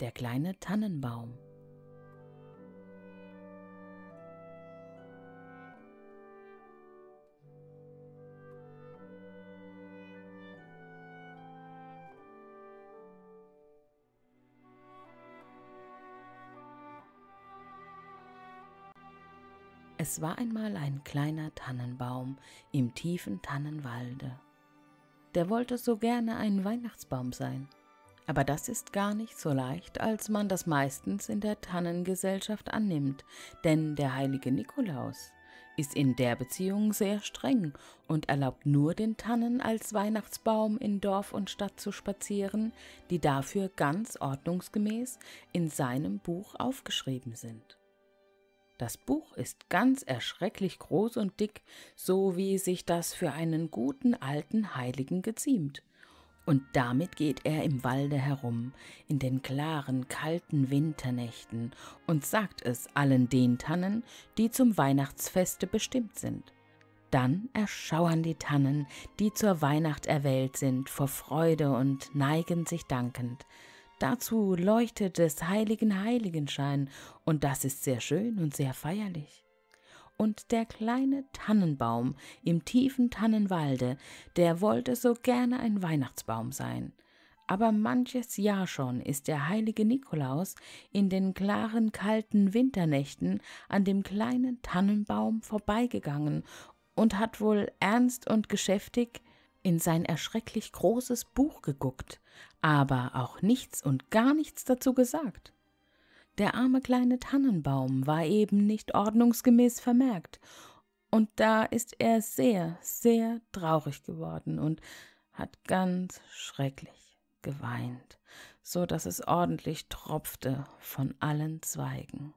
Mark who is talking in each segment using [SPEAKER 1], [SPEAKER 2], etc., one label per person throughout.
[SPEAKER 1] Der kleine Tannenbaum. Es war einmal ein kleiner Tannenbaum im tiefen Tannenwalde. Der wollte so gerne ein Weihnachtsbaum sein. Aber das ist gar nicht so leicht, als man das meistens in der Tannengesellschaft annimmt, denn der heilige Nikolaus ist in der Beziehung sehr streng und erlaubt nur den Tannen als Weihnachtsbaum in Dorf und Stadt zu spazieren, die dafür ganz ordnungsgemäß in seinem Buch aufgeschrieben sind. Das Buch ist ganz erschrecklich groß und dick, so wie sich das für einen guten alten Heiligen geziemt und damit geht er im Walde herum, in den klaren, kalten Winternächten und sagt es allen den Tannen, die zum Weihnachtsfeste bestimmt sind. Dann erschauern die Tannen, die zur Weihnacht erwählt sind, vor Freude und neigen sich dankend. Dazu leuchtet des heiligen Heiligenschein, und das ist sehr schön und sehr feierlich und der kleine Tannenbaum im tiefen Tannenwalde, der wollte so gerne ein Weihnachtsbaum sein. Aber manches Jahr schon ist der heilige Nikolaus in den klaren, kalten Winternächten an dem kleinen Tannenbaum vorbeigegangen und hat wohl ernst und geschäftig in sein erschrecklich großes Buch geguckt, aber auch nichts und gar nichts dazu gesagt. Der arme kleine Tannenbaum war eben nicht ordnungsgemäß vermerkt, und da ist er sehr, sehr traurig geworden und hat ganz schrecklich geweint, so dass es ordentlich tropfte von allen Zweigen.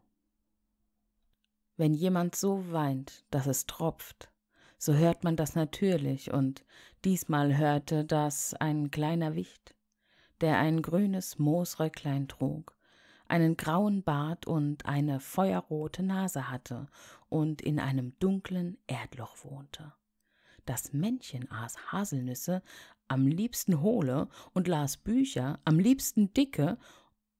[SPEAKER 1] Wenn jemand so weint, dass es tropft, so hört man das natürlich, und diesmal hörte das ein kleiner Wicht, der ein grünes Moosröcklein trug einen grauen Bart und eine feuerrote Nase hatte und in einem dunklen Erdloch wohnte. Das Männchen aß Haselnüsse am liebsten hohle und las Bücher am liebsten dicke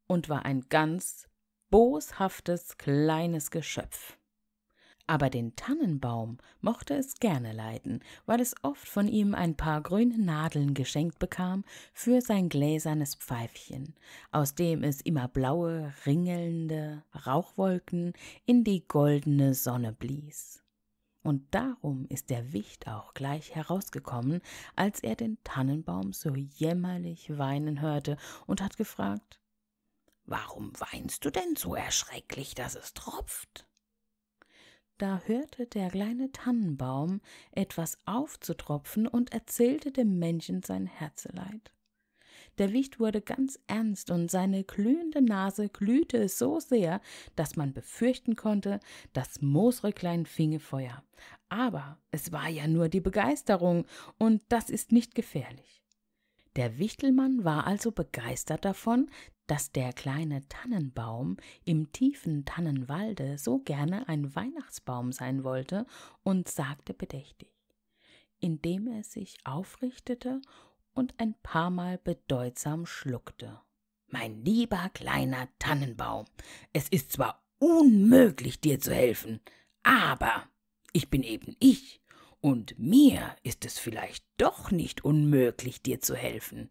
[SPEAKER 1] und war ein ganz boshaftes kleines Geschöpf aber den Tannenbaum mochte es gerne leiden, weil es oft von ihm ein paar grüne Nadeln geschenkt bekam für sein gläsernes Pfeifchen, aus dem es immer blaue, ringelnde Rauchwolken in die goldene Sonne blies. Und darum ist der Wicht auch gleich herausgekommen, als er den Tannenbaum so jämmerlich weinen hörte und hat gefragt Warum weinst du denn so erschrecklich, dass es tropft? da hörte der kleine Tannenbaum etwas aufzutropfen und erzählte dem Männchen sein Herzeleid. Der Wicht wurde ganz ernst und seine glühende Nase glühte so sehr, dass man befürchten konnte, das Moosröcklein finge Feuer. Aber es war ja nur die Begeisterung und das ist nicht gefährlich. Der Wichtelmann war also begeistert davon, dass der kleine Tannenbaum im tiefen Tannenwalde so gerne ein Weihnachtsbaum sein wollte und sagte bedächtig, indem er sich aufrichtete und ein paar Mal bedeutsam schluckte. Mein lieber kleiner Tannenbaum, es ist zwar unmöglich, dir zu helfen, aber ich bin eben ich und mir ist es vielleicht doch nicht unmöglich, dir zu helfen.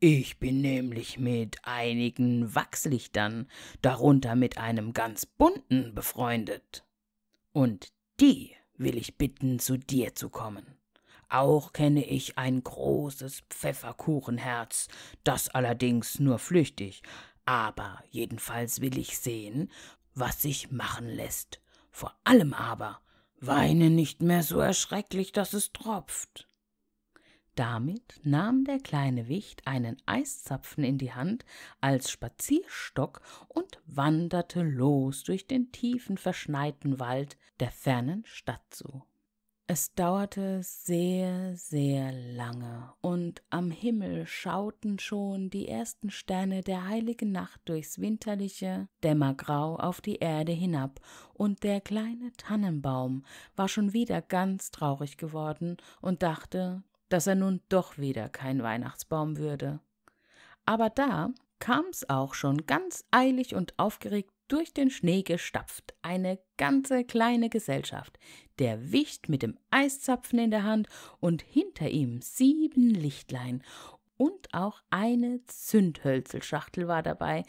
[SPEAKER 1] Ich bin nämlich mit einigen Wachslichtern, darunter mit einem ganz bunten, befreundet. Und die will ich bitten, zu dir zu kommen. Auch kenne ich ein großes Pfefferkuchenherz, das allerdings nur flüchtig, aber jedenfalls will ich sehen, was sich machen lässt. Vor allem aber Weine nicht mehr so erschrecklich, dass es tropft. Damit nahm der kleine Wicht einen Eiszapfen in die Hand als Spazierstock und wanderte los durch den tiefen verschneiten Wald der fernen Stadt zu. Es dauerte sehr, sehr lange, und am Himmel schauten schon die ersten Sterne der heiligen Nacht durchs winterliche Dämmergrau auf die Erde hinab, und der kleine Tannenbaum war schon wieder ganz traurig geworden und dachte, dass er nun doch wieder kein Weihnachtsbaum würde. Aber da kam's auch schon ganz eilig und aufgeregt durch den Schnee gestapft, eine ganze kleine Gesellschaft, der Wicht mit dem Eiszapfen in der Hand und hinter ihm sieben Lichtlein und auch eine Zündhölzelschachtel war dabei,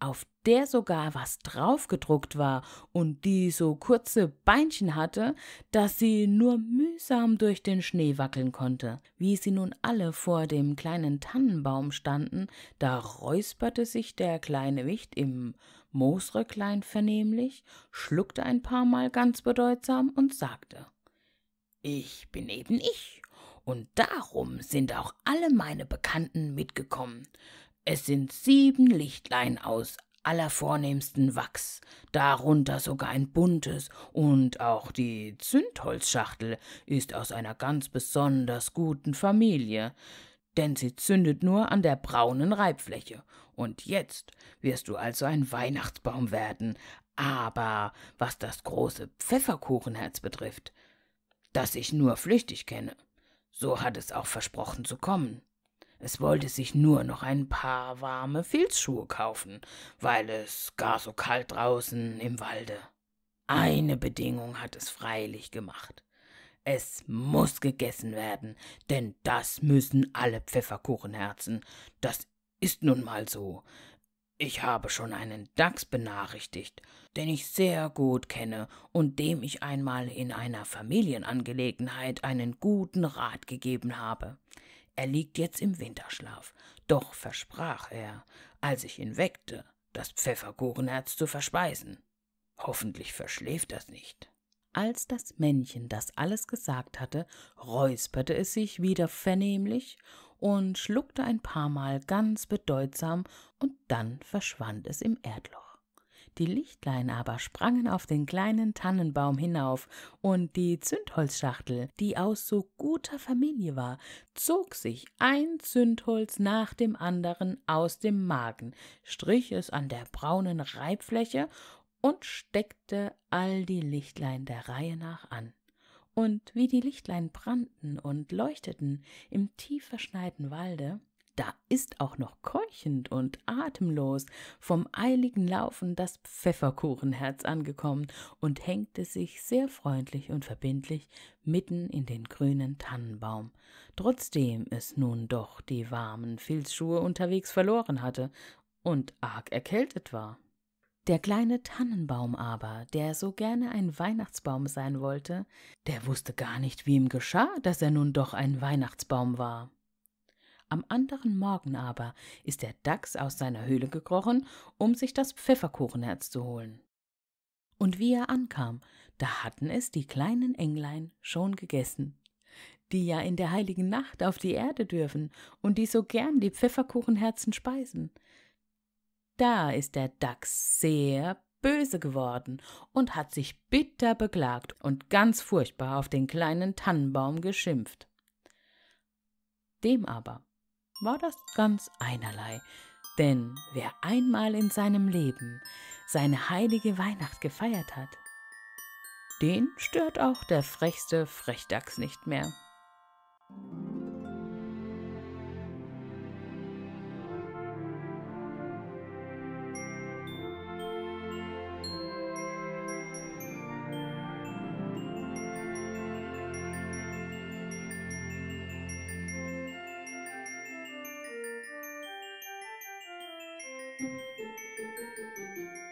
[SPEAKER 1] auf der sogar was draufgedruckt war und die so kurze Beinchen hatte, dass sie nur mühsam durch den Schnee wackeln konnte. Wie sie nun alle vor dem kleinen Tannenbaum standen, da räusperte sich der kleine Wicht im Moosröcklein vernehmlich, schluckte ein paar Mal ganz bedeutsam und sagte, »Ich bin eben ich, und darum sind auch alle meine Bekannten mitgekommen. Es sind sieben Lichtlein aus allervornehmsten Wachs, darunter sogar ein buntes, und auch die Zündholzschachtel ist aus einer ganz besonders guten Familie denn sie zündet nur an der braunen Reibfläche. Und jetzt wirst du also ein Weihnachtsbaum werden. Aber was das große Pfefferkuchenherz betrifft, das ich nur flüchtig kenne, so hat es auch versprochen zu kommen. Es wollte sich nur noch ein paar warme Filzschuhe kaufen, weil es gar so kalt draußen im Walde. Eine Bedingung hat es freilich gemacht. Es muss gegessen werden, denn das müssen alle Pfefferkuchenherzen. Das ist nun mal so. Ich habe schon einen Dachs benachrichtigt, den ich sehr gut kenne und dem ich einmal in einer Familienangelegenheit einen guten Rat gegeben habe. Er liegt jetzt im Winterschlaf, doch versprach er, als ich ihn weckte, das Pfefferkuchenherz zu verspeisen. Hoffentlich verschläft das nicht. Als das Männchen das alles gesagt hatte, räusperte es sich wieder vernehmlich und schluckte ein paar Mal ganz bedeutsam und dann verschwand es im Erdloch. Die Lichtlein aber sprangen auf den kleinen Tannenbaum hinauf und die Zündholzschachtel, die aus so guter Familie war, zog sich ein Zündholz nach dem anderen aus dem Magen, strich es an der braunen Reibfläche und steckte all die Lichtlein der Reihe nach an. Und wie die Lichtlein brannten und leuchteten im tief verschneiten Walde, da ist auch noch keuchend und atemlos vom eiligen Laufen das Pfefferkuchenherz angekommen und hängte sich sehr freundlich und verbindlich mitten in den grünen Tannenbaum, trotzdem es nun doch die warmen Filzschuhe unterwegs verloren hatte und arg erkältet war. Der kleine Tannenbaum aber, der so gerne ein Weihnachtsbaum sein wollte, der wusste gar nicht, wie ihm geschah, dass er nun doch ein Weihnachtsbaum war. Am anderen Morgen aber ist der Dachs aus seiner Höhle gekrochen, um sich das Pfefferkuchenherz zu holen. Und wie er ankam, da hatten es die kleinen Englein schon gegessen, die ja in der heiligen Nacht auf die Erde dürfen und die so gern die Pfefferkuchenherzen speisen. Da ist der Dachs sehr böse geworden und hat sich bitter beklagt und ganz furchtbar auf den kleinen Tannenbaum geschimpft. Dem aber war das ganz einerlei, denn wer einmal in seinem Leben seine heilige Weihnacht gefeiert hat, den stört auch der frechste Frechdachs nicht mehr. Música